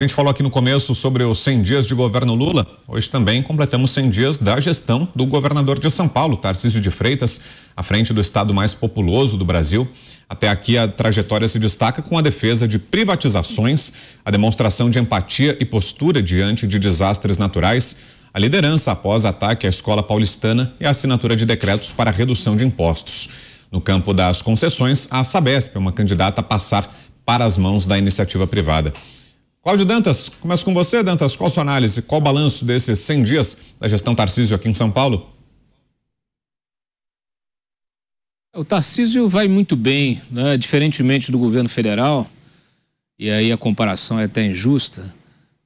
A gente falou aqui no começo sobre os 100 dias de governo Lula. Hoje também completamos 100 dias da gestão do governador de São Paulo, Tarcísio de Freitas, à frente do estado mais populoso do Brasil. Até aqui a trajetória se destaca com a defesa de privatizações, a demonstração de empatia e postura diante de desastres naturais, a liderança após ataque à escola paulistana e a assinatura de decretos para redução de impostos. No campo das concessões, a Sabesp é uma candidata a passar para as mãos da iniciativa privada. Cláudio Dantas, começo com você, Dantas. Qual sua análise, qual o balanço desses 100 dias da gestão Tarcísio aqui em São Paulo? O Tarcísio vai muito bem, né? diferentemente do governo federal, e aí a comparação é até injusta.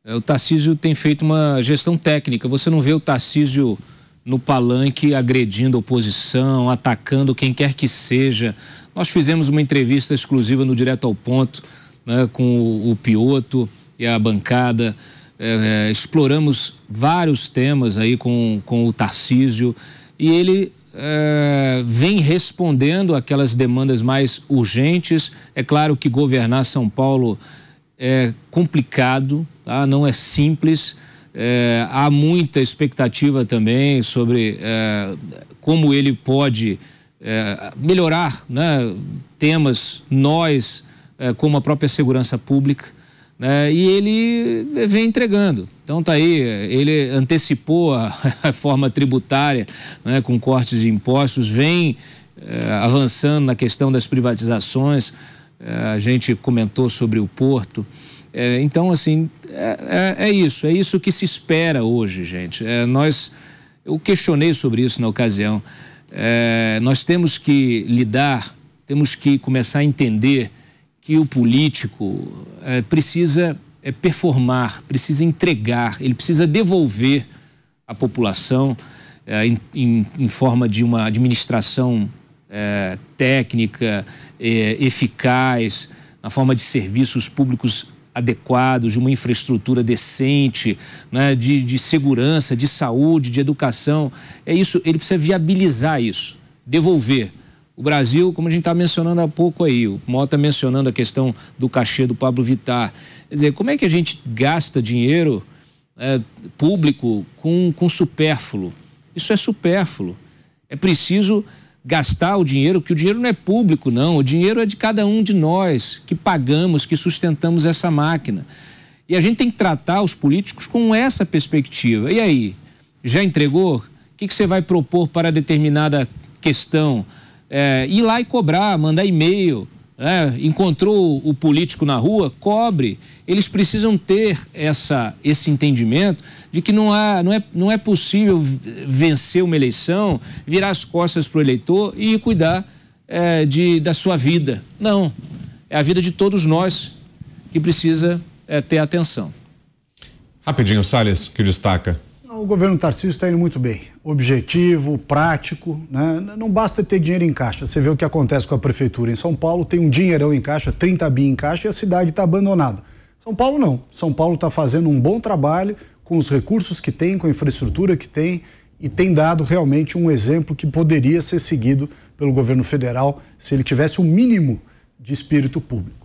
É, o Tarcísio tem feito uma gestão técnica. Você não vê o Tarcísio no palanque agredindo a oposição, atacando quem quer que seja. Nós fizemos uma entrevista exclusiva no Direto ao Ponto né, com o, o Pioto e a bancada. É, é, exploramos vários temas aí com, com o Tarcísio e ele é, vem respondendo aquelas demandas mais urgentes. É claro que governar São Paulo é complicado, tá? não é simples. É, há muita expectativa também sobre é, como ele pode é, melhorar né? temas, nós, é, como a própria segurança pública. Né? E ele vem entregando. Então tá aí, ele antecipou a, reforma tributária né? com cortes de impostos, vem eh, avançando na questão das privatizações. Eh, a gente comentou sobre o porto. Eh, então, assim, é, é, é, isso, é isso que se espera hoje, gente. nós, eu questionei sobre isso na ocasião. nós temos que lidar, temos que começar a entender que o político é, precisa é, performar, precisa entregar, ele precisa devolver à população é, em, em, forma de uma administração técnica eficaz, na forma de serviços públicos adequados, de uma infraestrutura decente, né, de, de segurança, de saúde, de educação. É isso, ele precisa viabilizar isso, devolver o Brasil, como a gente está mencionando há pouco aí, o Mota tá mencionando a questão do cachê do Pablo Vittar. Quer dizer, como é que a gente gasta dinheiro é, público com, com supérfluo? Isso é supérfluo. É preciso gastar o dinheiro, que o dinheiro não é público, não. O dinheiro é de cada um de nós que pagamos, que sustentamos essa máquina. E a gente tem que tratar os políticos com essa perspectiva. E aí, já entregou? O que, que você vai propor para determinada questão? é, ir lá e cobrar, mandar e-mail. Né? Encontrou o político na rua, cobre. Eles precisam ter essa, esse entendimento de que não, há, não, é, não é possível vencer uma eleição, virar as costas para o eleitor e cuidar é, de, da sua vida. Não. É a vida de todos nós que precisa é, ter atenção. Rapidinho, Salles, que destaca o governo Tarcísio está indo muito bem. Objetivo, prático. Né? Não basta ter dinheiro em caixa. Você vê o que acontece com a prefeitura. Em São Paulo tem um dinheirão em caixa, 30 bi em caixa, e a cidade está abandonada. São Paulo não. São Paulo está fazendo um bom trabalho com os recursos que tem, com a infraestrutura que tem, e tem dado realmente um exemplo que poderia ser seguido pelo governo federal se ele tivesse o um mínimo de espírito público.